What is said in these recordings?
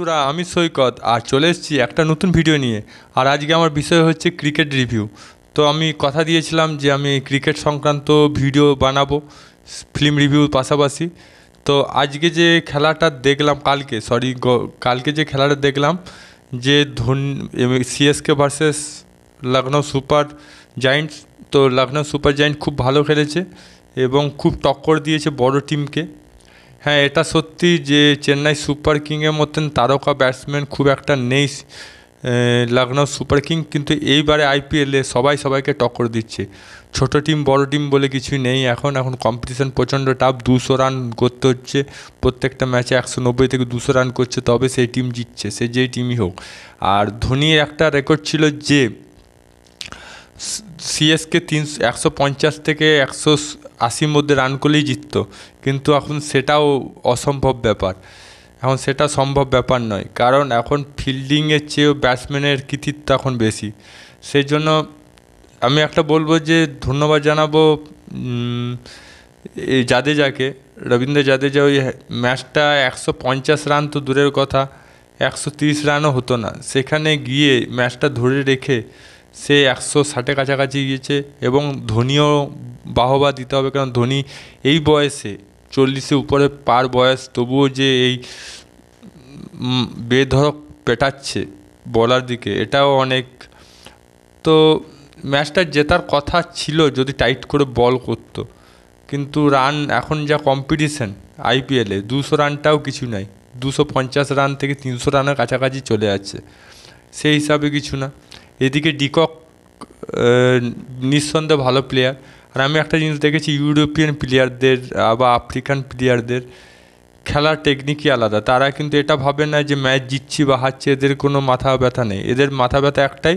বন্ধুরা আমি সৈকত আর চলে এসেছি একটা নতুন ভিডিও নিয়ে আর আজকে আমার বিষয় হচ্ছে ক্রিকেট রিভিউ তো আমি কথা দিয়েছিলাম যে আমি ক্রিকেট সংক্রান্ত ভিডিও বানাবো ফিল্ম রিভিউর পাশাপাশি তো আজকে যে খেলাটা দেখলাম কালকে সরি কালকে যে খেলাটা দেখলাম যে ধন CSK versus Lucknow Super Giants তো লখনৌ সুপার জায়েন্ট খুব ভালো খেলেছে এবং খুব টক্কর দিয়েছে বড় টিমকে হ্যাঁ এটা সত্যি যে চেন্নাই সুপার কিংয়ের মতন তারকা ব্যাটসম্যান খুব একটা নেই লখনউ সুপার কিং কিন্তু এইবারে আইপিএলে সবাই সবাইকে টক্কর দিচ্ছে ছোট টিম বড় টিম বলে কিছু নেই এখন এখন কম্পিটিশন প্রচণ্ড টাফ দুশো রান করতে হচ্ছে প্রত্যেকটা ম্যাচে একশো নব্বই থেকে দুশো রান করছে তবে সেই টিম জিতছে সে যেই টিমই হোক আর ধোনির একটা রেকর্ড ছিল যে সিএসকে তিনশো একশো পঞ্চাশ থেকে একশো আশির মধ্যে রান করলেই জিতত কিন্তু এখন সেটাও অসম্ভব ব্যাপার এখন সেটা সম্ভব ব্যাপার নয় কারণ এখন ফিল্ডিংয়ের চেয়েও ব্যাটসম্যানের কৃতিত্ব এখন বেশি সেই জন্য আমি একটা বলবো যে ধন্যবাদ জানাবো জাদেজাকে রবীন্দ্র জাদেজা ওই ম্যাচটা একশো পঞ্চাশ রান তো দূরের কথা একশো তিরিশ রানও হতো না সেখানে গিয়ে ম্যাচটা ধরে রেখে সে একশো ষাটের কাছাকাছি গিয়েছে এবং ধোনিও বাহবা দিতে হবে কারণ ধোনি এই বয়সে চল্লিশে উপরে পার বয়স তবুও যে এই বেধরক পেটাচ্ছে বলার দিকে এটাও অনেক তো ম্যাচটা জেতার কথা ছিল যদি টাইট করে বল করত কিন্তু রান এখন যা কম্পিটিশন আইপিএলে দুশো রানটাও কিছু নাই দুশো পঞ্চাশ রান থেকে তিনশো রানের কাছাকাছি চলে যাচ্ছে সেই হিসাবে কিছু না এদিকে ডিকক নিঃসন্দেহে ভালো প্লেয়ার আর আমি একটা জিনিস দেখেছি ইউরোপিয়ান প্লেয়ারদের বা আফ্রিকান প্লেয়ারদের খেলার টেকনিকই আলাদা তারা কিন্তু এটা ভাবে না যে ম্যাচ জিতছি বা হারছি এদের কোনো মাথা ব্যথা নেই এদের মাথা ব্যথা একটাই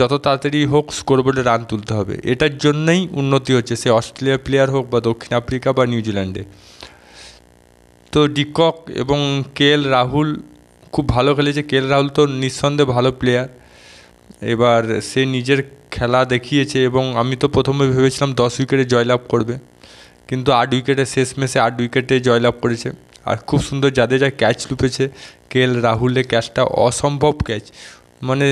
যত তাড়াতাড়ি হোক স্কোরবোর্ডে রান তুলতে হবে এটার জন্যই উন্নতি হচ্ছে সে অস্ট্রেলিয়া প্লেয়ার হোক বা দক্ষিণ আফ্রিকা বা নিউজিল্যান্ডে তো ডিকক এবং কে এল রাহুল খুব ভালো খেলেছে কেল রাহুল তো নিঃসন্দেহে ভালো প্লেয়ার এবার সে নিজের খেলা দেখিয়েছে এবং আমি তো প্রথমে ভেবেছিলাম দশ উইকেটে জয়লাভ করবে কিন্তু আট উইকেটে শেষ ম্যাচে আট উইকেটে জয়লাভ করেছে আর খুব সুন্দর যাদের যা ক্যাচ লুপেছে কে এল রাহুলের ক্যাচটা অসম্ভব ক্যাচ মানে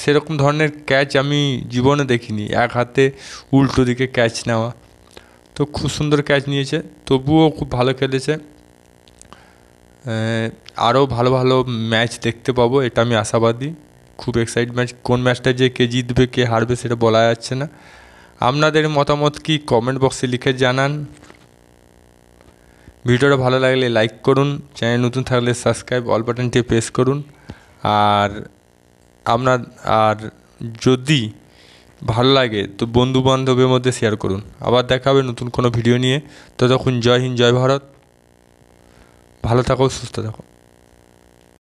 সেরকম ধরনের ক্যাচ আমি জীবনে দেখিনি এক হাতে উল্টো দিকে ক্যাচ নেওয়া তো খুব সুন্দর ক্যাচ নিয়েছে তবুও খুব ভালো খেলেছে আরও ভালো ভালো ম্যাচ দেখতে পাবো এটা আমি আশাবাদী খুব এক্সাইট ম্যাচ কোন ম্যাচটা যে কে জিতবে কে হারবে সেটা বলা যাচ্ছে না আপনাদের মতামত কি কমেন্ট বক্সে লিখে জানান ভিডিওটা ভালো লাগলে লাইক করুন চ্যানেল নতুন থাকলে সাবস্ক্রাইব অল বাটনটি প্রেস করুন আর আপনার আর যদি ভালো লাগে তো বন্ধু বান্ধবের মধ্যে শেয়ার করুন আবার দেখা হবে নতুন কোনো ভিডিও নিয়ে ততক্ষণ জয় হিন্দ জয় ভারত ভালো থাকো সুস্থ থাকো